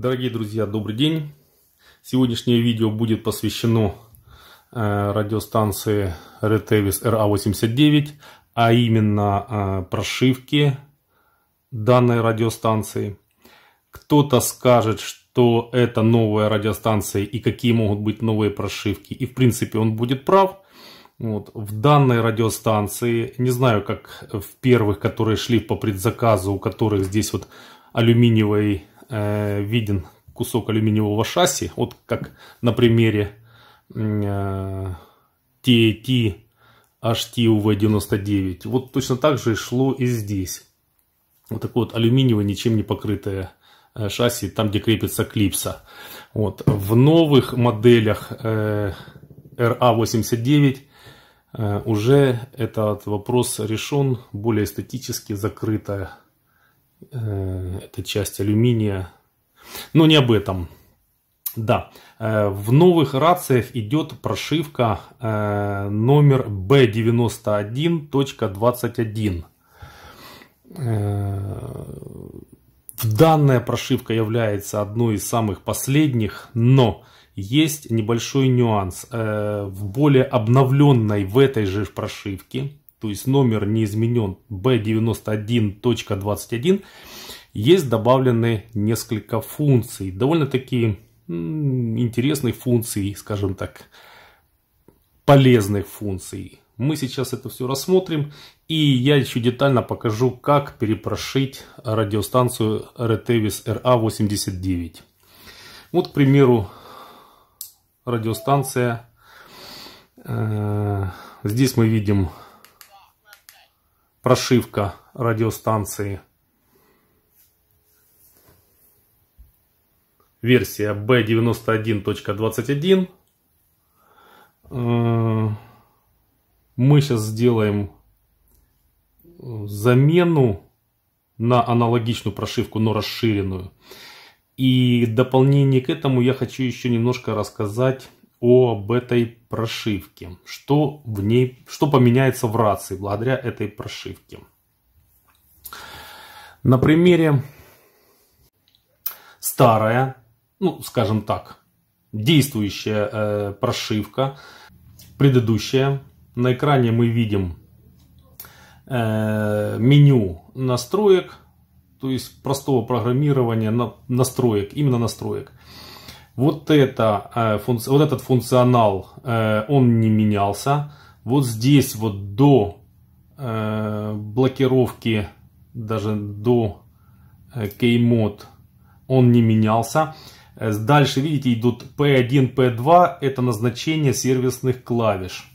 Дорогие друзья, добрый день! Сегодняшнее видео будет посвящено э, радиостанции Red Tevis RA89, а именно э, прошивке данной радиостанции. Кто-то скажет, что это новая радиостанция и какие могут быть новые прошивки. И в принципе он будет прав. Вот. В данной радиостанции, не знаю, как в первых, которые шли по предзаказу, у которых здесь вот алюминиевый э, виден кусок алюминиевого шасси, вот как на примере э, TAT HTUV-99. Вот точно так же шло и здесь. Вот такое вот алюминиевое, ничем не покрытое э, шасси, там где крепится клипса. Вот. В новых моделях э, RA89 а э, уже этот вопрос решен, более эстетически закрытая Э, это часть алюминия. Но не об этом. Да, э, в новых рациях идет прошивка э, номер B91.21. Данная прошивка является одной из самых последних, но есть небольшой нюанс. В более обновленной в этой же прошивке то есть номер не изменен B91.21, есть добавлены несколько функций. Довольно-таки интересных функций, скажем так, полезных функций. Мы сейчас это все рассмотрим. И я еще детально покажу, как перепрошить радиостанцию Retevis RA89. А вот, к примеру, радиостанция. Э, здесь мы видим прошивка радиостанции. Версия B91.21. Э, мы сейчас сделаем э, замену на аналогичную прошивку, но расширенную. И дополнение к этому я хочу еще немножко рассказать об этой прошивке. Что в ней, что поменяется в рации благодаря этой прошивке. На примере старая, ну скажем так, действующая э, прошивка, предыдущая. На экране мы видим э, меню настроек, то есть простого программирования на, настроек, именно настроек. Вот, это, э, вот этот функционал, э, он не менялся. Вот здесь вот до э, блокировки, даже до кеймод, он не менялся. Дальше, видите, идут P1, P2. Это назначение сервисных клавиш.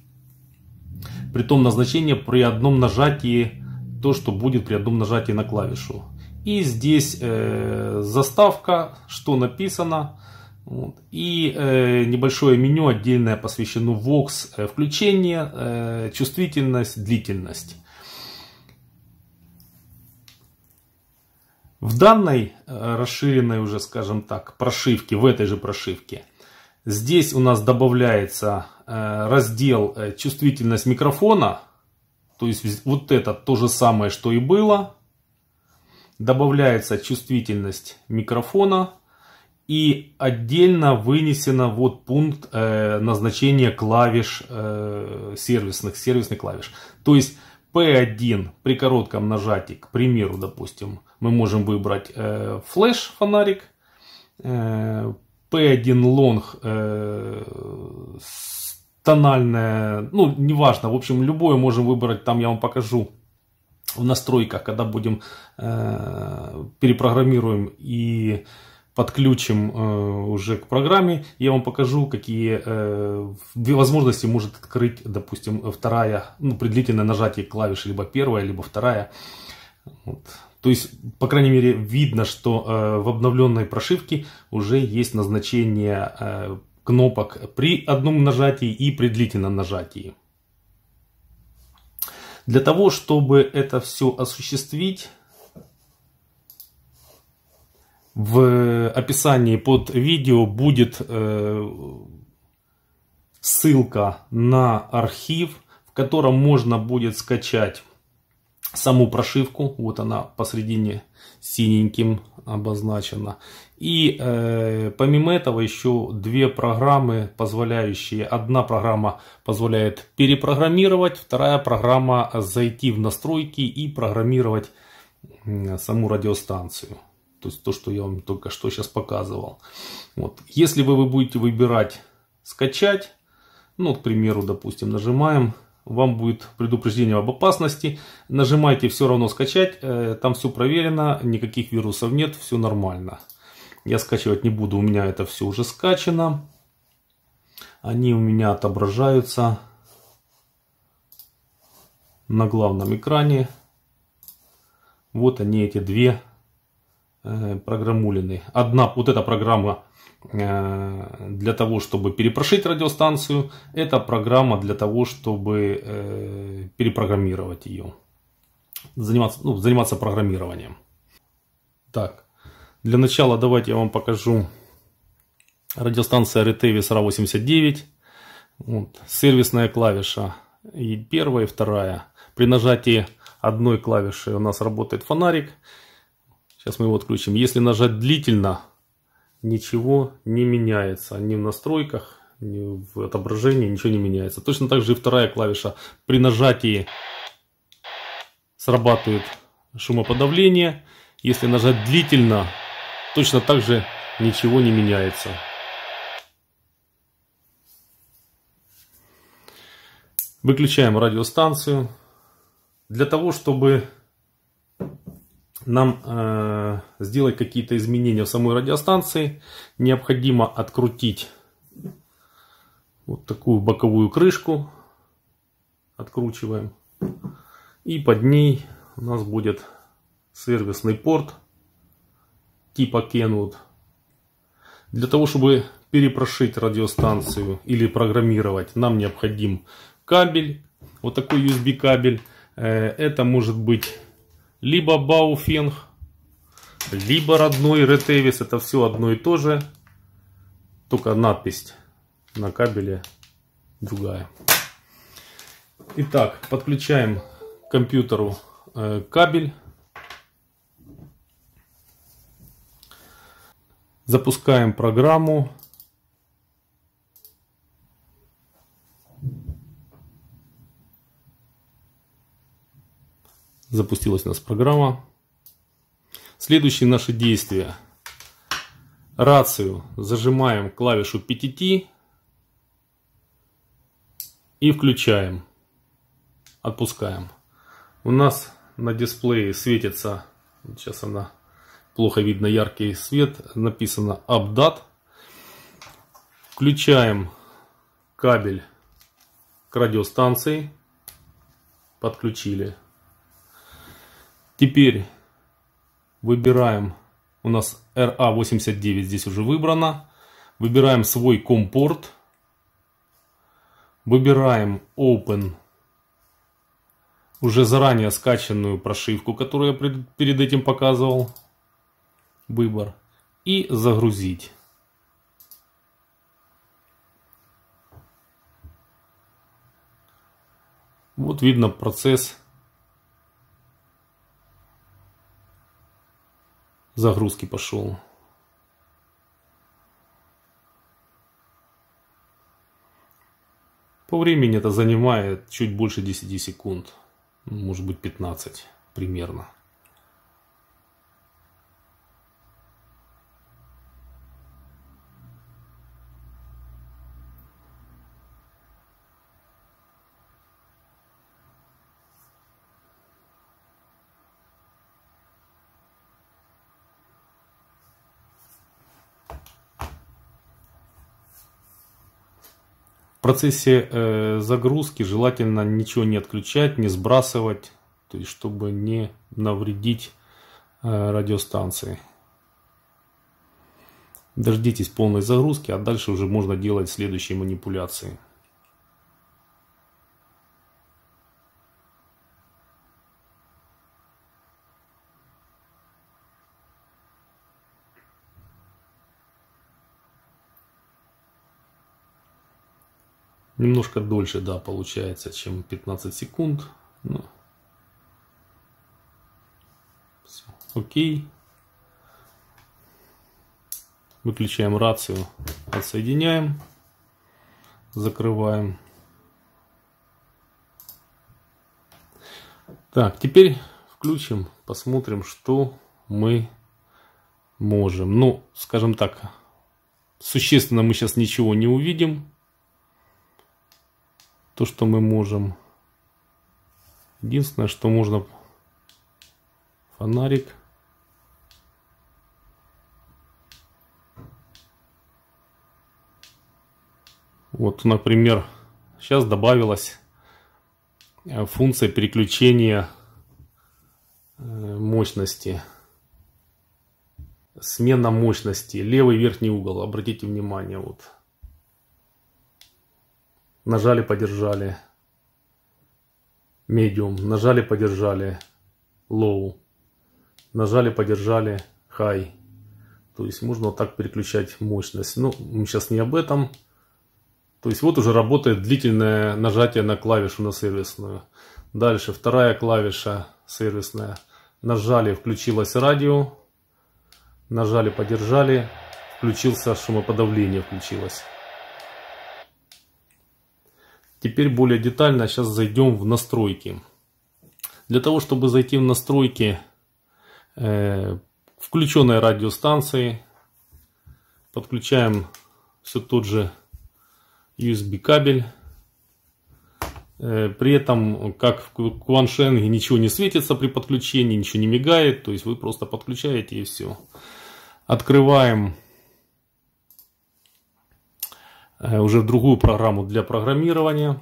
Притом назначение при одном нажатии, то, что будет при одном нажатии на клавишу. И здесь э, заставка, что написано, вот. И э, небольшое меню отдельное посвящено VOX э, включение, э, чувствительность, длительность. В данной э, расширенной уже, скажем так, прошивке, в этой же прошивке, здесь у нас добавляется э, раздел э, чувствительность микрофона. То есть вот это то же самое, что и было. Добавляется чувствительность микрофона и отдельно вынесено вот пункт э, назначения клавиш э, сервисных, сервисных клавиш. То есть P1 при коротком нажатии, к примеру, допустим, мы можем выбрать э, флеш фонарик, э, P1 long э, тональная, ну, неважно, в общем, любое можем выбрать, там я вам покажу в настройках, когда будем э, перепрограммируем и подключим э, уже к программе, я вам покажу, какие э, возможности может открыть, допустим, вторая, ну, при длительном нажатии клавиши, либо первая, либо вторая. Вот. То есть, по крайней мере, видно, что э, в обновленной прошивке уже есть назначение кнопок при одном нажатии и при длительном нажатии. Для того, чтобы это все осуществить, в описании под видео будет э, ссылка на архив, в котором можно будет скачать саму прошивку. Вот она посредине синеньким обозначена. И э, помимо этого еще две программы, позволяющие. Одна программа позволяет перепрограммировать, вторая программа зайти в настройки и программировать э, саму радиостанцию. То есть то, что я вам только что сейчас показывал. Вот. Если вы, вы будете выбирать скачать, ну, к примеру, допустим, нажимаем, вам будет предупреждение об опасности. Нажимайте все равно скачать, э, там все проверено, никаких вирусов нет, все нормально. Я скачивать не буду, у меня это все уже скачано. Они у меня отображаются на главном экране. Вот они эти две Э, программулины. Одна, вот эта программа э, для того, чтобы перепрошить радиостанцию, это программа для того, чтобы э, перепрограммировать ее. Заниматься, ну, заниматься программированием. Так, для начала давайте я вам покажу радиостанция Retevis RA89. Вот, сервисная клавиша и первая, и вторая. При нажатии одной клавиши у нас работает фонарик – Сейчас мы его отключим. Если нажать длительно, ничего не меняется. Ни в настройках, ни в отображении, ничего не меняется. Точно так же и вторая клавиша. При нажатии срабатывает шумоподавление. Если нажать длительно, точно так же ничего не меняется. Выключаем радиостанцию. Для того, чтобы нам э, сделать какие-то изменения в самой радиостанции, необходимо открутить вот такую боковую крышку. Откручиваем. И под ней у нас будет сервисный порт типа Kenwood. Для того, чтобы перепрошить радиостанцию или программировать, нам необходим кабель. Вот такой USB кабель. Э, это может быть либо Бауфинг, либо родной Ретевис. Это все одно и то же, только надпись на кабеле другая. Итак, подключаем к компьютеру э, кабель. Запускаем программу Запустилась у нас программа. Следующие наши действия. Рацию зажимаем клавишу 5 и включаем. Отпускаем. У нас на дисплее светится, сейчас она плохо видно яркий свет, написано Update. Включаем кабель к радиостанции. Подключили. Теперь выбираем, у нас RA89 а здесь уже выбрано. Выбираем свой компорт. Выбираем Open, уже заранее скачанную прошивку, которую я перед этим показывал. Выбор. И загрузить. Вот видно процесс загрузки пошел. По времени это занимает чуть больше 10 секунд, может быть 15 примерно. В процессе э, загрузки желательно ничего не отключать, не сбрасывать, то есть чтобы не навредить э, радиостанции. Дождитесь полной загрузки, а дальше уже можно делать следующие манипуляции. Немножко дольше, да, получается, чем 15 секунд. Ну. Все. Окей. Выключаем рацию, отсоединяем, закрываем. Так, теперь включим, посмотрим, что мы можем. Ну, скажем так, существенно мы сейчас ничего не увидим то, что мы можем. Единственное, что можно фонарик. Вот, например, сейчас добавилась э, функция переключения э, мощности. Смена мощности. Левый верхний угол. Обратите внимание, вот нажали, подержали. медиум. нажали, подержали. Low, нажали, подержали. High. То есть можно вот так переключать мощность. Ну, мы сейчас не об этом. То есть вот уже работает длительное нажатие на клавишу на сервисную. Дальше вторая клавиша сервисная. Нажали, включилось радио. Нажали, подержали. Включился шумоподавление, включилось. Теперь более детально сейчас зайдем в настройки. Для того, чтобы зайти в настройки э, включенной радиостанции, подключаем все тот же USB кабель. Э, при этом, как в Кваншенге, ничего не светится при подключении, ничего не мигает. То есть вы просто подключаете и все. Открываем Э, уже другую программу для программирования.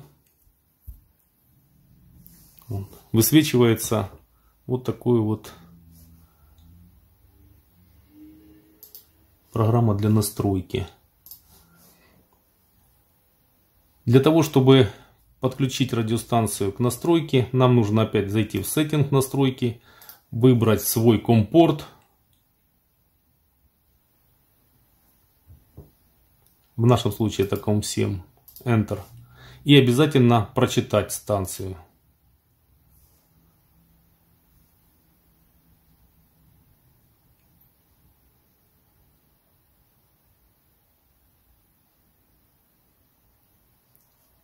Высвечивается вот такую вот программа для настройки. Для того, чтобы подключить радиостанцию к настройке, нам нужно опять зайти в сеттинг настройки, выбрать свой компорт, в нашем случае это COM7, Enter. И обязательно прочитать станцию.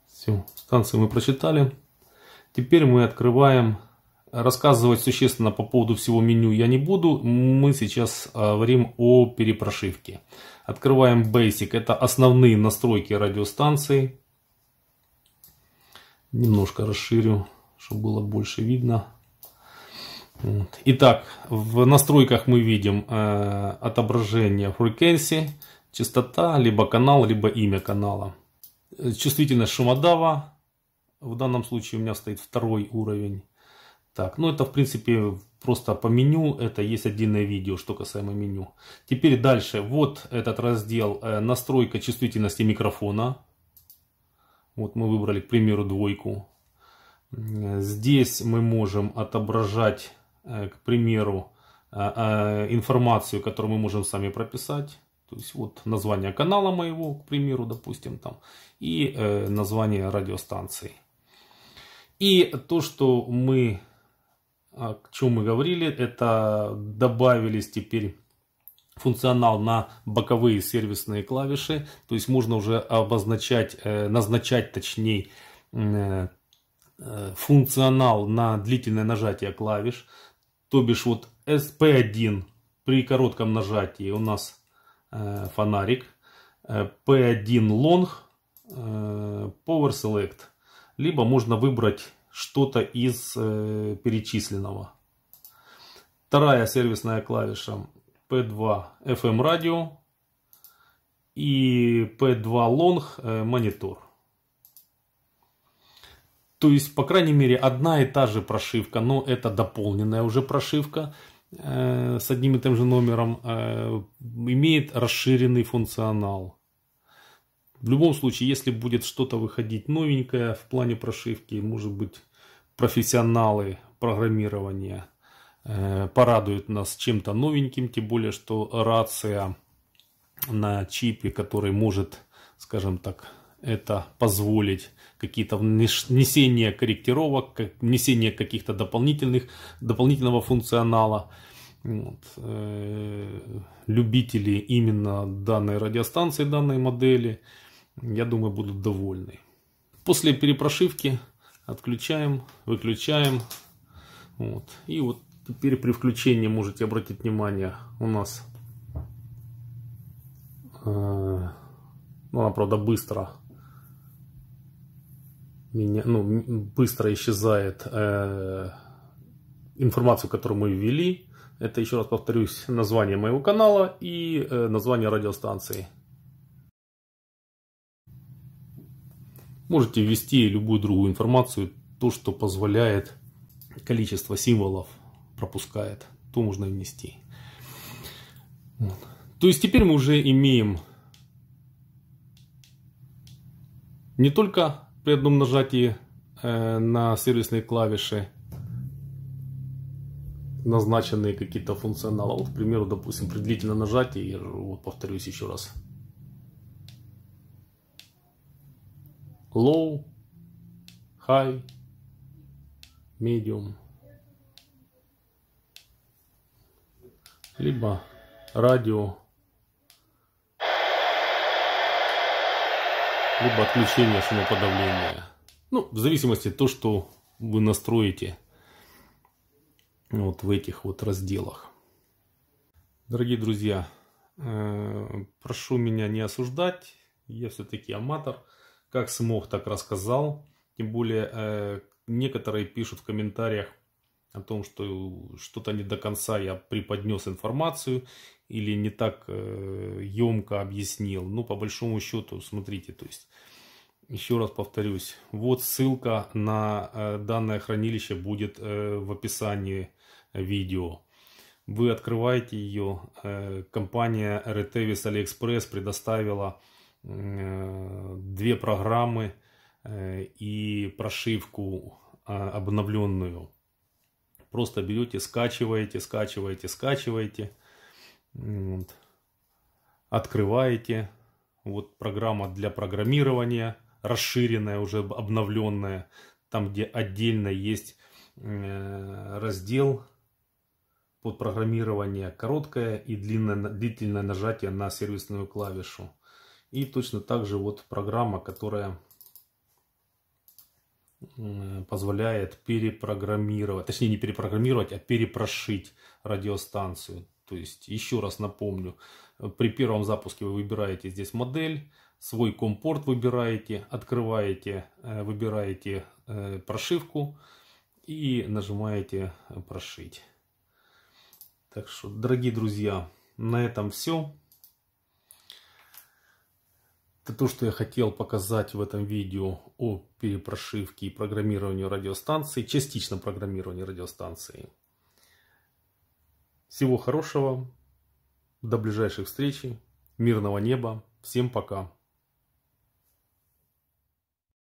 Все, станцию мы прочитали. Теперь мы открываем Рассказывать существенно по поводу всего меню я не буду. Мы сейчас а, говорим о перепрошивке. Открываем Basic. Это основные настройки радиостанции. Немножко расширю, чтобы было больше видно. Итак, в настройках мы видим э, отображение frequency, частота, либо канал, либо имя канала. Э, чувствительность шумодава. В данном случае у меня стоит второй уровень. Так, ну это в принципе просто по меню, это есть отдельное видео, что касаемо меню. Теперь дальше, вот этот раздел э, настройка чувствительности микрофона. Вот мы выбрали, к примеру, двойку. Э, здесь мы можем отображать, э, к примеру, э, информацию, которую мы можем сами прописать. То есть вот название канала моего, к примеру, допустим, там, и название радиостанции. И то, что мы о а чем мы говорили, это добавились теперь функционал на боковые сервисные клавиши, то есть можно уже обозначать, э, назначать точнее э, э, функционал на длительное нажатие клавиш, то бишь вот SP1 при коротком нажатии у нас фонарик, P1 long, Power Select, либо можно выбрать что-то из э, перечисленного. Вторая сервисная клавиша P2 FM эм радио и P2 Long э, монитор. То есть, по крайней мере, одна и та же прошивка, но это дополненная уже прошивка э, с одним и тем же номером, э, имеет расширенный функционал. В любом случае, если будет что-то выходить новенькое в плане прошивки, может быть, профессионалы программирования э, порадуют нас чем-то новеньким, тем более, что рация на чипе, который может, скажем так, это позволить какие-то внесения корректировок, внесение каких-то дополнительных, дополнительного функционала. Вот. Э, любители именно данной радиостанции, данной модели, я думаю, будут довольны. После перепрошивки Отключаем, выключаем. Вот. И вот теперь при включении можете обратить внимание, у нас э, ну, она, правда, быстро меня, ну, быстро исчезает э, информацию, которую мы ввели. Это, еще раз повторюсь, название моего канала и э, название радиостанции. Можете ввести любую другую информацию, то, что позволяет количество символов пропускает, то можно внести. Вот. То есть теперь мы уже имеем не только при одном нажатии э, на сервисные клавиши назначенные какие-то функционалы. Вот, к примеру, допустим, при длительном нажатии, вот повторюсь еще раз, low, high, medium. Либо радио. Либо отключение шумоподавления. Ну, в зависимости от того, что вы настроите вот в этих вот разделах. Дорогие друзья, э, прошу меня не осуждать, я все-таки аматор. Как смог, так рассказал. Тем более, э, некоторые пишут в комментариях о том, что что-то не до конца я преподнес информацию или не так э, емко объяснил. Но ну, по большому счету, смотрите, то есть, еще раз повторюсь, вот ссылка на э, данное хранилище будет э, в описании видео. Вы открываете ее, э, компания Retevis AliExpress предоставила Э, две программы э, и прошивку а, обновленную. Просто берете, скачиваете, скачиваете, скачиваете, вот. открываете. Вот программа для программирования, расширенная, уже обновленная, там где отдельно есть э, раздел под программирование короткое и длинное, длительное нажатие на сервисную клавишу. И точно так же вот программа, которая позволяет перепрограммировать, точнее не перепрограммировать, а перепрошить радиостанцию. То есть, еще раз напомню, при первом запуске вы выбираете здесь модель, свой компорт выбираете, открываете, э, выбираете э, прошивку и нажимаете э, прошить. Так что, дорогие друзья, на этом все. Это то, что я хотел показать в этом видео о перепрошивке и программировании радиостанции, частично программировании радиостанции. Всего хорошего, до ближайших встреч, мирного неба, всем пока.